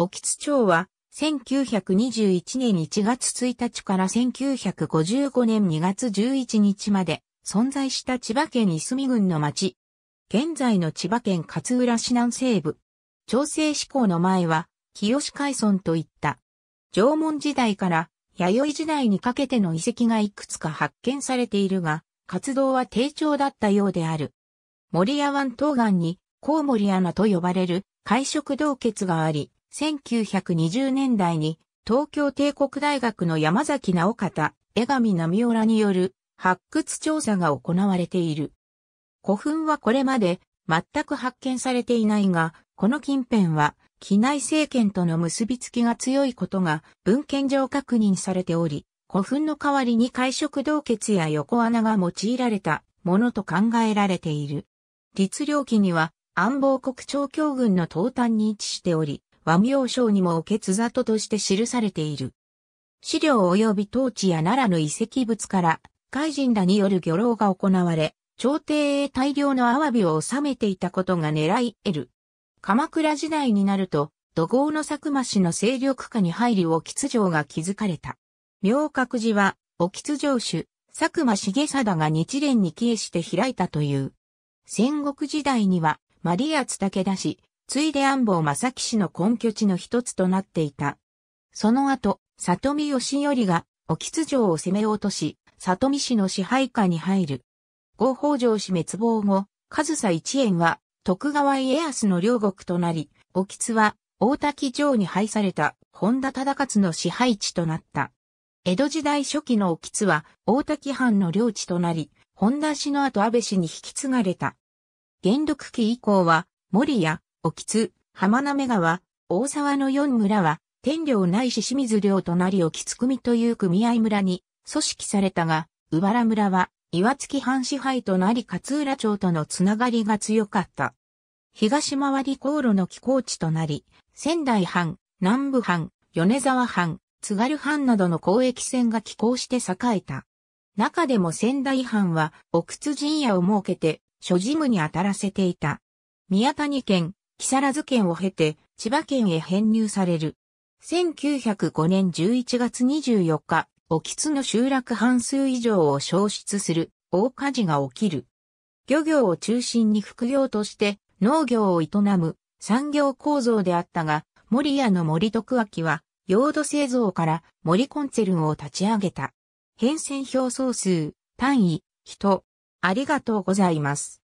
興津町は、1921年1月1日から1955年2月11日まで存在した千葉県いすみ郡の町。現在の千葉県勝浦市南西部。調整志向の前は、清海村といった。縄文時代から弥生時代にかけての遺跡がいくつか発見されているが、活動は低調だったようである。森屋湾東岸にコウモリ穴と呼ばれる海食洞穴があり、1920年代に東京帝国大学の山崎直方、江上波浦による発掘調査が行われている。古墳はこれまで全く発見されていないが、この近辺は機内政権との結びつきが強いことが文献上確認されており、古墳の代わりに会食洞穴や横穴が用いられたものと考えられている。律令期には安房国長教軍の東端に位置しており、和名称にもおけつざととして記されている。資料及び当地や奈良の遺跡物から、海人らによる漁労が行われ、朝廷へ大量のアワビを収めていたことが狙い得る。鎌倉時代になると、土豪の佐久間氏の勢力下に入り沖津城が築かれた。明覚寺は、沖津城主、佐久間重貞が日蓮に帰依して開いたという。戦国時代には、マリアツ武田氏、ついで安保正樹氏の根拠地の一つとなっていた。その後、里見義頼が、沖津城を攻め落とし、里見氏の支配下に入る。合法城氏滅亡後、上総一円は、徳川家康の領国となり、沖津は、大滝城に配された、本田忠勝の支配地となった。江戸時代初期の沖津は、大滝藩の領地となり、本田氏の後安倍氏に引き継がれた。元禄期以降は、森や沖津、浜目川、大沢の4村は、天領ないし清水領となり沖津組という組合村に組織されたが、鵜原村は、岩月藩支配となり勝浦町とのつながりが強かった。東回り航路の寄港地となり、仙台藩、南部藩、米沢藩、津軽藩などの交易船が寄港して栄えた。中でも仙台藩は、奥津陣屋を設けて、諸事務に当たらせていた。宮谷県、木更津県を経て、千葉県へ編入される。1905年11月24日、沖津の集落半数以上を消失する大火事が起きる。漁業を中心に副業として農業を営む産業構造であったが、森屋の森徳明は、用土製造から森コンツェルンを立ち上げた。変遷表総数、単位、人。ありがとうございます。